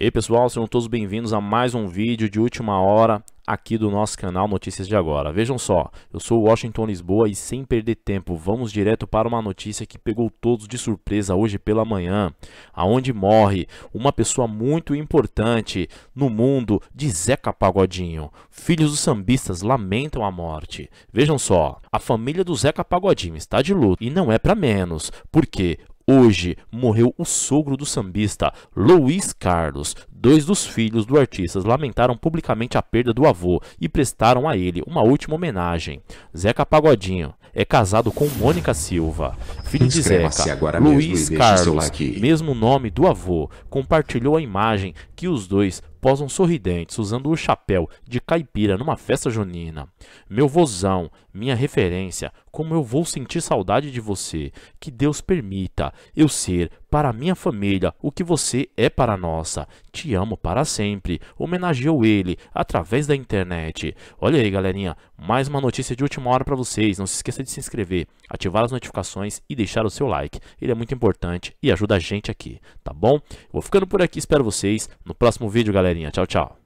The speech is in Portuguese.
E aí pessoal, sejam todos bem-vindos a mais um vídeo de última hora aqui do nosso canal Notícias de Agora. Vejam só, eu sou Washington Lisboa e sem perder tempo, vamos direto para uma notícia que pegou todos de surpresa hoje pela manhã, aonde morre uma pessoa muito importante no mundo de Zeca Pagodinho. Filhos dos sambistas lamentam a morte. Vejam só, a família do Zeca Pagodinho está de luto e não é para menos, porque Hoje morreu o sogro do sambista, Luiz Carlos. Dois dos filhos do artista lamentaram publicamente a perda do avô e prestaram a ele uma última homenagem. Zeca Pagodinho, é casado com Mônica Silva. Filho de Zeca, agora Luiz Carlos, mesmo nome do avô, compartilhou a imagem que os dois posam sorridentes usando o chapéu de caipira numa festa junina. Meu vozão, minha referência, como eu vou sentir saudade de você, que Deus permita eu ser para minha família o que você é para a nossa. Te amo para sempre. Homenageou ele através da internet. Olha aí, galerinha, mais uma notícia de última hora para vocês. Não se esqueça de se inscrever, ativar as notificações e deixar o seu like. Ele é muito importante e ajuda a gente aqui, tá bom? Vou ficando por aqui, espero vocês no próximo vídeo, galerinha. Tchau, tchau.